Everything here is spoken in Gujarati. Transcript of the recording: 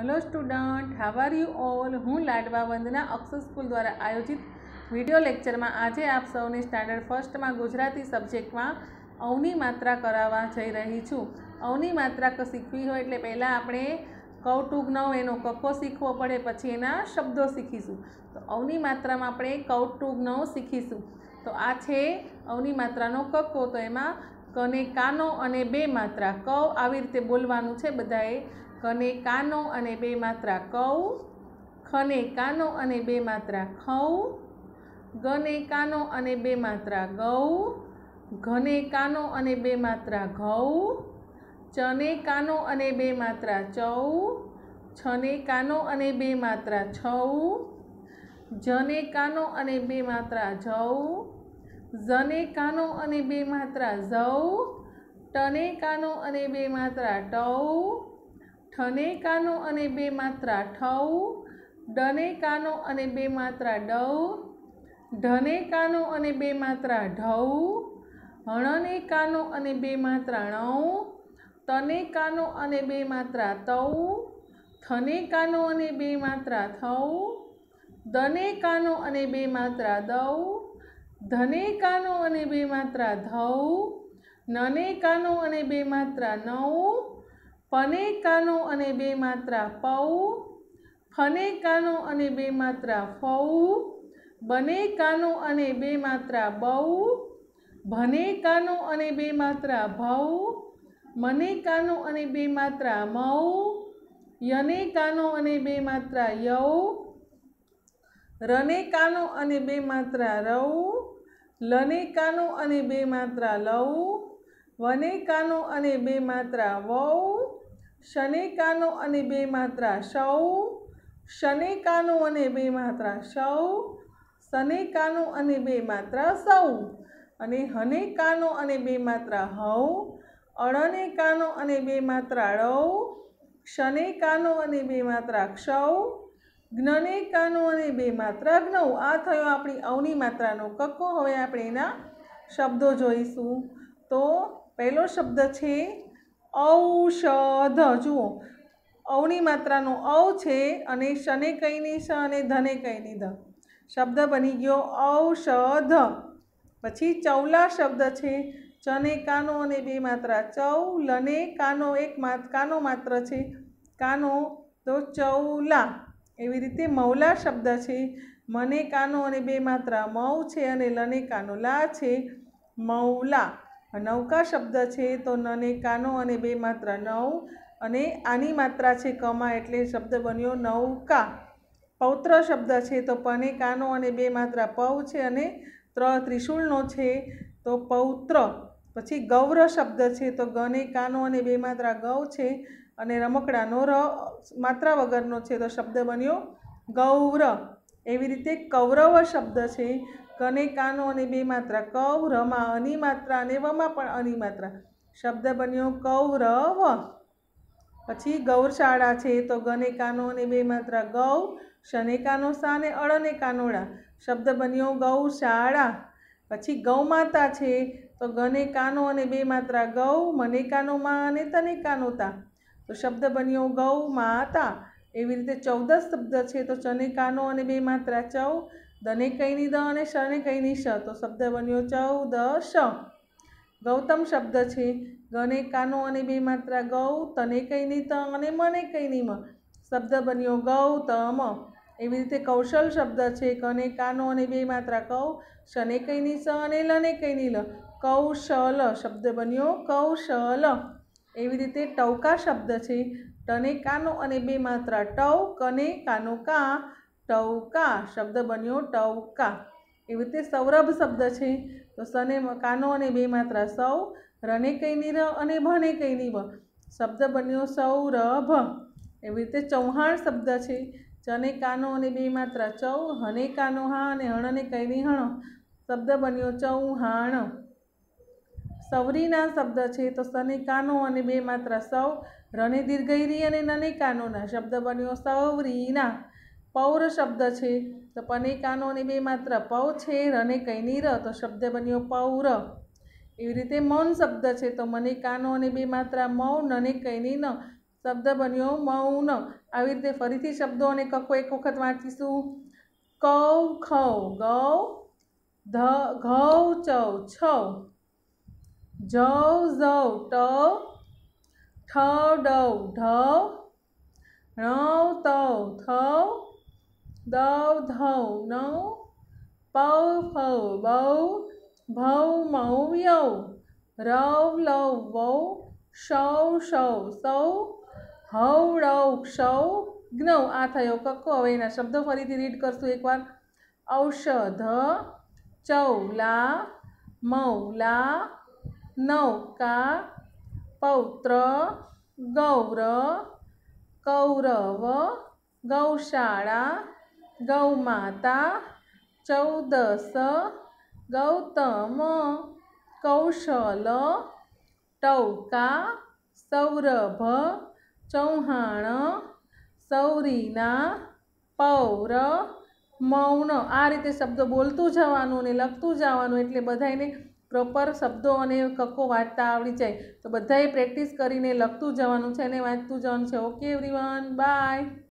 hello student how are you all હું લાડવા વંદના અક્ષર સ્કૂલ દ્વારા આયોજિત વિડિયો લેક્ચરમાં આજે આપ સૌને સ્ટાન્ડર્ડ ફર્સ્ટમાં ગુજરાતી સબ્જેક્ટમાં અવની માત્રા કરાવવા જઈ રહી છું અવની માત્રા શીખવી હોય એટલે પહેલાં આપણે કૌટુક નવ એનો કક્કો શીખવો પડે પછી એના શબ્દો શીખીશું તો અવની માત્રામાં આપણે કૌટુક નવ શીખીશું તો આ છે અવની માત્રાનો કક્કો તો એમાં કને કાનો અને બે માત્રા કવ આવી રીતે બોલવાનું છે બધાએ કને કાનો અને બે માત્રા કૌ ખને કાનો અને બે માત્રા ખઉ ગને કાનો અને બે માત્રા ગૌ ઘને કાનો અને બે માત્રા ઘઉ ચને કાનો અને બે માત્રા ચૌ છને કાનો અને બે માત્રા છૌ જને કાનો અને બે માત્રા જૌ ઝને કાનો અને બે માત્રા ઝૌ ટને કાનો અને બે માત્રા ટૌ કાનો અને બે માત્રા ઠવ કાનો અને બે માત્રા ડવ કાનો અને બે માત્રા ઢવ કાનો અને બે માત્રા તને કાનો અને બે માત્રા થને કાનો અને બે માત્રા થવ કાનો અને બે માત્રા ધને કાનો અને બે માત્રા નને કાનો અને બે માત્રા નવ ફને કાનો અને બે માત્રા પૌ ફને કાનો અને બે માત્રા ફૌ બને કાનો અને બે માત્રા બહુ કાનો અને બે માત્રા ભૌ કાનો અને બે માત્રા મૌ કાનો અને બે માત્રા યૌ કાનો અને બે માત્રા રૌ કાનો અને બે માત્રા લૌ કાનો અને બે માત્રા વૌ શનેકાનો અને બે માત્રા સૌ શનેકાનો અને બે માત્રા સૌ શનેકાનો અને બે માત્રા સૌ અને હનેકાનો અને બે માત્રા હવ અણનેકાનો અને બે માત્રા રૌ શનેકાનો અને બે માત્રા ક્ષૌ જ્ઞનેકાનો અને બે માત્રા જ્ઞૌ આ થયો આપણી અવની માત્રાનો કક્કો હવે આપણે એના શબ્દો જોઈશું તો પહેલો શબ્દ છે ઔષધ જુઓ અવની માત્રાનો અવ છે અને શને કઈની શ અને ધને કઈની ધ શબ્દ બની ગયો ઔષધ પછી ચૌલા શબ્દ છે ચને કાનો અને બે માત્રા ચૌ લને કાનો એક કાનો માત્ર છે કાનો તો ચૌલા એવી રીતે મૌલા શબ્દ છે મને કાનો અને બે માત્રા મૌ છે અને લને કાનો લા છે મૌલા નૌકા શબ્દ છે તો નને કાનો અને બે માત્ર નવ અને આની માત્રા છે કમા એટલે શબ્દ બન્યો નૌકા પૌત્ર શબ્દ છે તો પને કાનો અને બે માત્ર પૌ છે અને ત્ર ત્રિશુળનો છે તો પૌત્ર પછી ગૌર શબ્દ છે તો ગને કાનો અને બે માત્રા ગૌ છે અને રમકડાનો ર માત્રા વગરનો છે તો શબ્દ બન્યો ગૌર એવી રીતે કૌરવ શબ્દ છે કને કાનો અને બે માત્રા કૌરમાં અની માત્રા અને વમાં પણ અની માત્રા શબ્દ બન્યો કૌરવ પછી ગૌરશાળા છે તો ગને કાનો અને બે માત્રા ગૌ શને કાનો સા અને અળને કાનોળા શબ્દ બન્યો ગૌશાળા પછી ગૌમાતા છે તો ગને કાનો અને બે માત્રા ગૌ મને કાનો માં અને તને કાનો તા તો શબ્દ બન્યો ગૌ માતા એવી રીતે ચૌદસ શબ્દ છે તો ચને કાનો અને બે માત્રા ચૌ દને કઈની દ અને શને કઈની શ તો શબ્દ બન્યો ચૌ દ શ ગૌતમ શબ્દ છે ગને કાનો અને બે માત્રા ગૌ તને કઈની ત અને મને કઈની મ શબ્દ બન્યો ગૌ તમ એવી રીતે કૌશલ શબ્દ છે કને કાનો અને બે માત્રા કૌ શને કઈની સ અને લને કઈની લ કૌશલ શબ્દ બન્યો કૌશલ એવી રીતે ટૌકા શબ્દ છે ટને કાનો અને બે માત્રા ટવ કને કાનો કા ટવકા શબ્દ બન્યો ટવકા એવી રીતે સૌરભ શબ્દ છે તો સને કાનો અને બે માત્ર સૌ રને કઈની ર અને ભને કઈની બ શબ્દ બન્યો સૌરભ એવી રીતે ચૌહાણ શબ્દ છે ચને કાનો અને બે માત્ર ચૌ હને કાનો હા અને હણને કઈની હણ શબ્દ બન્યો ચૌહાણ સવરીના શબ્દ છે તો સનેકાનો અને બે માત્ર સૌ રને દીર્ઘઈરી અને નનેકાનોના શબ્દ બન્યો સવરીના પૌર શબ્દ છે તો પનેકાનો અને બે માત્ર પૌ છે રને કઈની ર તો શબ્દ બન્યો પૌર એવી રીતે મૌન શબ્દ છે તો મને કાનો અને બે માત્ર મૌન અને કઈની ન શબ્દ બન્યો મૌન આવી રીતે ફરીથી શબ્દો અને કકો એક વખત વાંચીશું કૌ ખૌ ગૌ ધ ઘઉ ચૌ છૌ જવ ઝવ ટ ઠ ડવ ઢવ રવ તવ થવ દવ ધવ નવ પવ ફવ બવ ભવ મૌ યવ રવ લવ વૌ શૌ શૌ સૌ હવ રવ ક્ષૌ જ્ઞવ આ થયો કક્કો હવે એના શબ્દો ફરીથી રીડ કરશું એકવાર ઔષધ ચૌલા મૌલા नौका पौत्र गौर कौरव गौशाळा गौमाता, चौदस गौतम कौशल टौका सौरभ चौहाण सौरीना पौर मौन आरि शब्द बोलतं जवान लखतं जवान એટલે बघायने પ્રોપર શબ્દો અને કક્કો વાંચતા આવડી જાય તો બધાએ પ્રેક્ટિસ કરીને લખતું જવાનું છે અને વાંચતું જવાનું છે ઓકે એવરીવન બાય